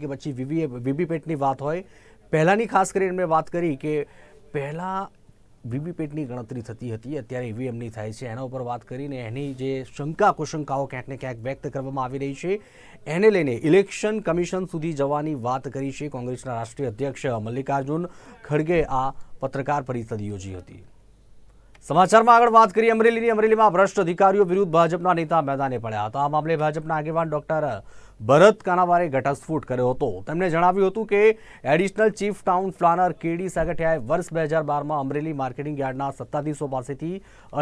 કે પછી વીવી વીવીપેટની વાત હોય પહેલાંની ખાસ કરીને મેં વાત કરી કે પહેલાં વીવીપેટની ગણતરી થતી હતી અત્યારે ઈવીએમની થાય છે એના ઉપર વાત કરીને એની જે શંકા કુશંકાઓ ક્યાંક ને ક્યાંક વ્યક્ત કરવામાં આવી રહી છે એને લઈને ઇલેક્શન કમિશન સુધી જવાની વાત કરી છે કોંગ્રેસના રાષ્ટ્રીય અધ્યક્ષ મલ્લિકાર્જુન ખડગે આ પત્રકાર પરિષદ યોજી હતી સમાચારમાં આગળ વાત કરીએ અમરેલીની અમરેલીમાં ભ્રષ્ટ અધિકારીઓ વિરુદ્ધ ભાજપના નેતા મેદાને પડ્યા હતા આ મામલે ભાજપના આગેવાન ડોક્ટર ભરત કાનાવારે ઘટસ્ફોટ કર્યો હતો તેમણે જણાવ્યું હતું કે additional chief town planner K D સાગઠિયાએ વર્ષ બે હજાર બારમાં અમરેલી માર્કેટિંગ યાર્ડના સત્તાધીશો પાસેથી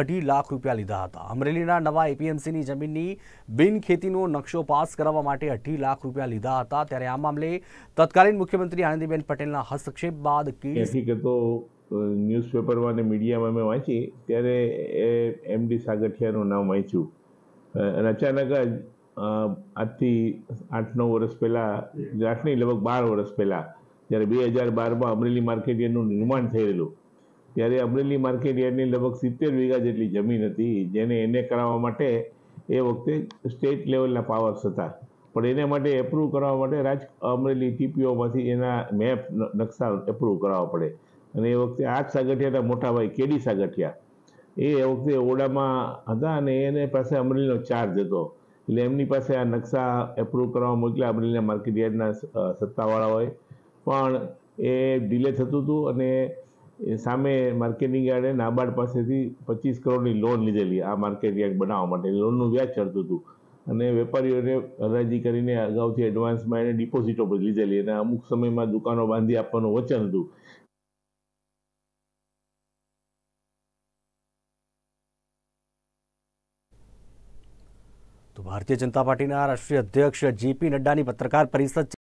અઢી લાખ રૂપિયા લીધા હતા અમરેલીના નવા એપીએમસીની જમીનની બિનખેતીનો નકશો પાસ કરાવવા માટે અઢી લાખ રૂપિયા લીધા હતા ત્યારે આ મામલે તત્કાલીન મુખ્યમંત્રી આનંદીબેન પટેલના હસ્તક્ષેપ બાદ કેડી ન્યૂઝપેપરમાં અને મીડિયામાં મેં વાંચી ત્યારે એ એમડી સાગઠિયાનું નામ વાંચ્યું અને અચાનક જ આજથી આઠ નવ વર્ષ પહેલાં આઠની લગભગ બાર વર્ષ પહેલાં જ્યારે બે હજાર બારમાં અમરેલી માર્કેટ યાર્ડનું નિર્માણ થયેલું ત્યારે અમરેલી માર્કેટ યાર્ડની લગભગ સિત્તેર વીઘા જેટલી જમીન હતી જેને એને કરાવવા માટે એ વખતે સ્ટેટ લેવલના પાવર્સ હતા પણ એને માટે એપ્રૂવ કરવા માટે રાજ અમરેલી ટીપીઓમાંથી એના મેપ નકશા એપ્રૂવ કરાવવા પડે અને એ વખતે આ જ સાગઠિયા હતા મોટાભાઈ કેડી સાગઠિયા એ વખતે ઓરડામાં હતા અને એને પાસે અમરેલીનો ચાર્જ હતો એટલે એમની પાસે આ નકશા એપ્રુવ કરવા મોકલ્યા અમરેલીના માર્કેટ યાર્ડના સત્તાવાળા હોય પણ એ ડિલે થતું હતું અને સામે માર્કેટિંગ યાર્ડે નાબાર્ડ પાસેથી પચીસ કરોડની લોન લીધેલી આ માર્કેટ યાર્ડ બનાવવા માટે લોનનું વ્યાજ ચડતું હતું અને વેપારીઓને હરાજી કરીને અગાઉથી એડવાન્સમાં એને ડિપોઝિટો લીધેલી અને અમુક સમયમાં દુકાનો બાંધી આપવાનું વચન હતું ભારતીય જનતા પાર્ટીના રાષ્ટ્રીય અધ્યક્ષ જીપી નડ્ડાની પત્રકાર પરિષદ